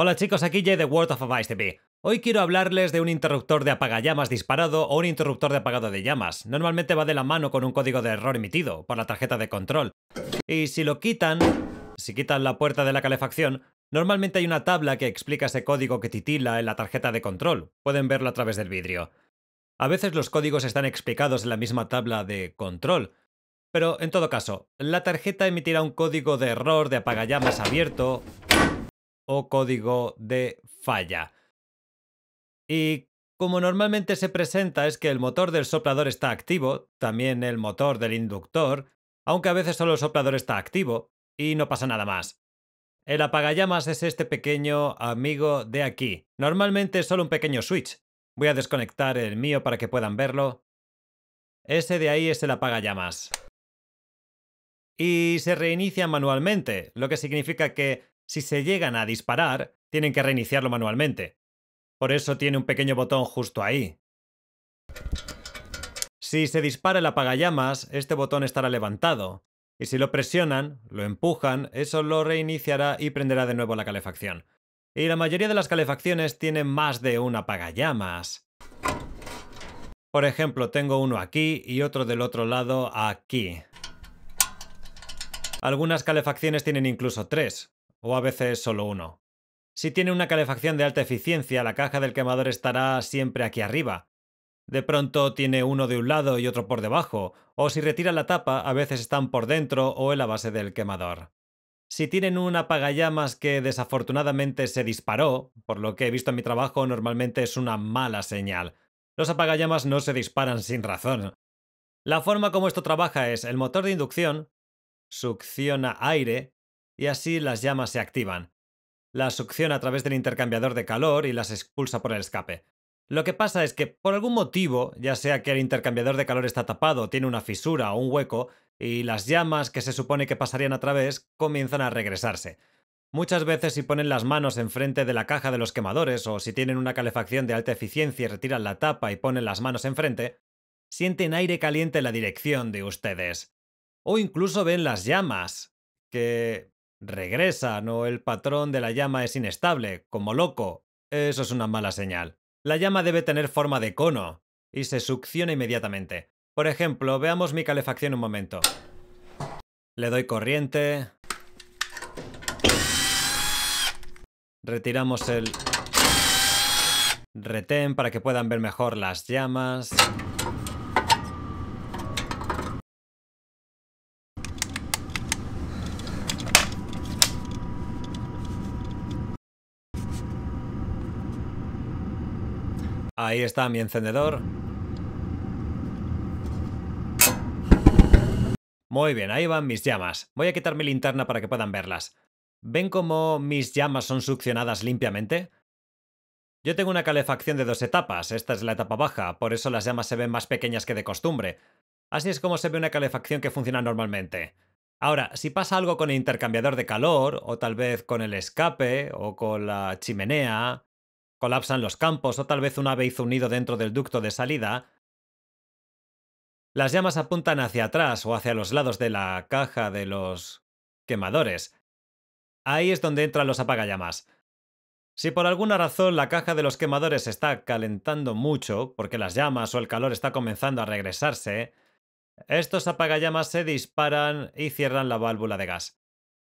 Hola chicos, aquí Jay de World of Advice TV. Hoy quiero hablarles de un interruptor de apagallamas disparado o un interruptor de apagado de llamas. Normalmente va de la mano con un código de error emitido por la tarjeta de control. Y si lo quitan, si quitan la puerta de la calefacción, normalmente hay una tabla que explica ese código que titila en la tarjeta de control. Pueden verlo a través del vidrio. A veces los códigos están explicados en la misma tabla de control, pero en todo caso, la tarjeta emitirá un código de error de apagallamas abierto o código de falla. Y como normalmente se presenta es que el motor del soplador está activo, también el motor del inductor, aunque a veces solo el soplador está activo y no pasa nada más. El apagallamas es este pequeño amigo de aquí. Normalmente es solo un pequeño switch. Voy a desconectar el mío para que puedan verlo. Ese de ahí es el apagallamas. Y se reinicia manualmente, lo que significa que si se llegan a disparar, tienen que reiniciarlo manualmente. Por eso tiene un pequeño botón justo ahí. Si se dispara el apagallamas, este botón estará levantado, y si lo presionan, lo empujan, eso lo reiniciará y prenderá de nuevo la calefacción. Y la mayoría de las calefacciones tienen más de un apagallamas. Por ejemplo, tengo uno aquí y otro del otro lado aquí. Algunas calefacciones tienen incluso tres, o a veces solo uno. Si tiene una calefacción de alta eficiencia, la caja del quemador estará siempre aquí arriba. De pronto tiene uno de un lado y otro por debajo, o si retira la tapa, a veces están por dentro o en la base del quemador. Si tienen un apagallamas que desafortunadamente se disparó, por lo que he visto en mi trabajo normalmente es una mala señal. Los apagallamas no se disparan sin razón. La forma como esto trabaja es el motor de inducción succiona aire y así las llamas se activan. Las succiona a través del intercambiador de calor y las expulsa por el escape. Lo que pasa es que por algún motivo, ya sea que el intercambiador de calor está tapado, tiene una fisura o un hueco, y las llamas que se supone que pasarían a través comienzan a regresarse. Muchas veces si ponen las manos enfrente de la caja de los quemadores o si tienen una calefacción de alta eficiencia y retiran la tapa y ponen las manos enfrente, sienten aire caliente en la dirección de ustedes. O incluso ven las llamas, que Regresa, no. el patrón de la llama es inestable, como loco, eso es una mala señal. La llama debe tener forma de cono y se succiona inmediatamente. Por ejemplo, veamos mi calefacción un momento. Le doy corriente. Retiramos el retén para que puedan ver mejor las llamas. Ahí está mi encendedor. Muy bien, ahí van mis llamas. Voy a quitar mi linterna para que puedan verlas. ¿Ven cómo mis llamas son succionadas limpiamente? Yo tengo una calefacción de dos etapas, esta es la etapa baja, por eso las llamas se ven más pequeñas que de costumbre. Así es como se ve una calefacción que funciona normalmente. Ahora, si pasa algo con el intercambiador de calor, o tal vez con el escape, o con la chimenea, colapsan los campos o tal vez un vez unido dentro del ducto de salida, las llamas apuntan hacia atrás o hacia los lados de la caja de los quemadores. Ahí es donde entran los apagallamas. Si por alguna razón la caja de los quemadores está calentando mucho, porque las llamas o el calor está comenzando a regresarse, estos apagallamas se disparan y cierran la válvula de gas.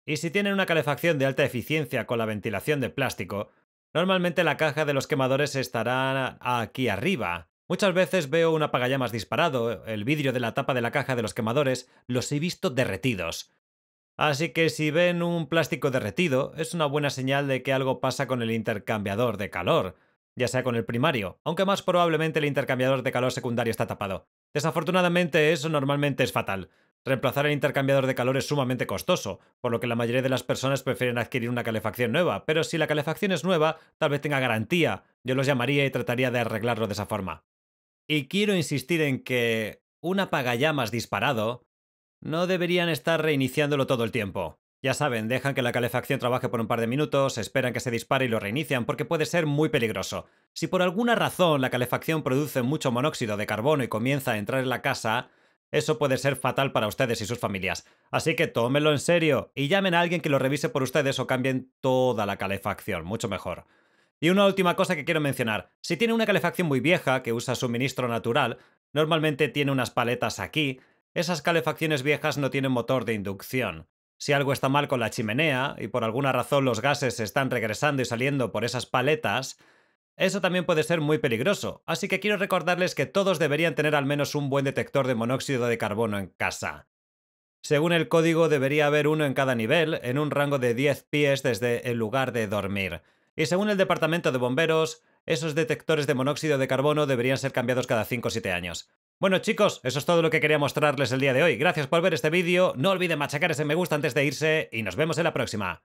Y si tienen una calefacción de alta eficiencia con la ventilación de plástico, Normalmente la caja de los quemadores estará aquí arriba. Muchas veces veo un apagallamas disparado, el vidrio de la tapa de la caja de los quemadores los he visto derretidos. Así que si ven un plástico derretido, es una buena señal de que algo pasa con el intercambiador de calor, ya sea con el primario, aunque más probablemente el intercambiador de calor secundario está tapado. Desafortunadamente eso normalmente es fatal. Reemplazar el intercambiador de calor es sumamente costoso, por lo que la mayoría de las personas prefieren adquirir una calefacción nueva, pero si la calefacción es nueva, tal vez tenga garantía. Yo los llamaría y trataría de arreglarlo de esa forma. Y quiero insistir en que un apagallamas disparado no deberían estar reiniciándolo todo el tiempo. Ya saben, dejan que la calefacción trabaje por un par de minutos, esperan que se dispare y lo reinician porque puede ser muy peligroso. Si por alguna razón la calefacción produce mucho monóxido de carbono y comienza a entrar en la casa, eso puede ser fatal para ustedes y sus familias. Así que tómenlo en serio y llamen a alguien que lo revise por ustedes o cambien toda la calefacción, mucho mejor. Y una última cosa que quiero mencionar. Si tiene una calefacción muy vieja que usa suministro natural, normalmente tiene unas paletas aquí, esas calefacciones viejas no tienen motor de inducción. Si algo está mal con la chimenea y por alguna razón los gases se están regresando y saliendo por esas paletas, eso también puede ser muy peligroso, así que quiero recordarles que todos deberían tener al menos un buen detector de monóxido de carbono en casa. Según el código debería haber uno en cada nivel, en un rango de 10 pies desde el lugar de dormir. Y según el Departamento de Bomberos, esos detectores de monóxido de carbono deberían ser cambiados cada 5 o 7 años. Bueno chicos, eso es todo lo que quería mostrarles el día de hoy. Gracias por ver este vídeo, no olviden machacar ese me gusta antes de irse y nos vemos en la próxima.